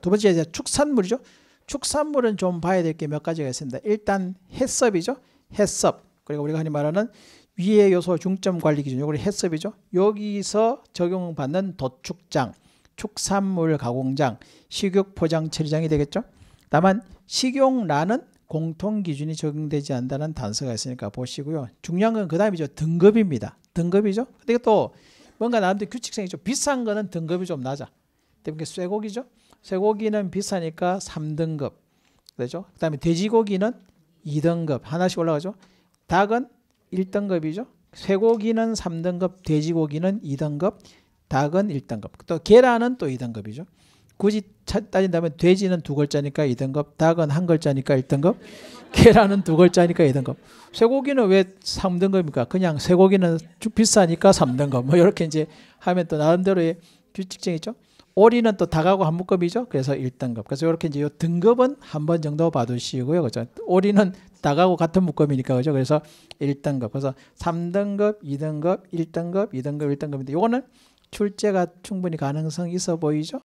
두 번째 이제 축산물이죠. 축산물은 좀 봐야 될 게 몇 가지가 있습니다. 일단 해썹이죠. 해썹. 그리고 우리가 흔히 말하는 위의 요소 중점 관리 기준. 요거 해썹이죠. 여기서 적용받는 도축장, 축산물 가공장, 식육 포장 처리장이 되겠죠. 다만 식용란은 공통 기준이 적용되지 않는다는 단서가 있으니까 보시고요. 중요한 건 그다음이죠. 등급입니다. 등급이죠. 근데 또 뭔가 나름대로 규칙성이 좀 비싼 거는 등급이 좀 낮아. 때문에 쇠고기죠. 쇠고기는 비싸니까 3등급. 그죠? 그 다음에 돼지고기는 2등급. 하나씩 올라가죠? 닭은 1등급이죠? 쇠고기는 3등급, 돼지고기는 2등급, 닭은 1등급. 또 계란은 또 2등급이죠. 굳이 따진다면 돼지는 두 글자니까 2등급, 닭은 한 글자니까 1등급, 계란은 두 글자니까 2등급. 쇠고기는 왜 3등급입니까? 그냥 쇠고기는 비싸니까 3등급. 뭐 이렇게 이제 하면 또 나름대로의 규칙적이죠 오리는 또 다가고 한 묶음이죠. 그래서 1등급. 그래서 이렇게 이제 요 등급은 한 번 정도 봐두시고요. 그죠? 오리는 다가고 같은 묶음이니까 그죠? 그래서 1등급. 그래서 3등급, 2등급, 1등급, 2등급, 1등급인데 요거는 출제가 충분히 가능성 있어 보이죠?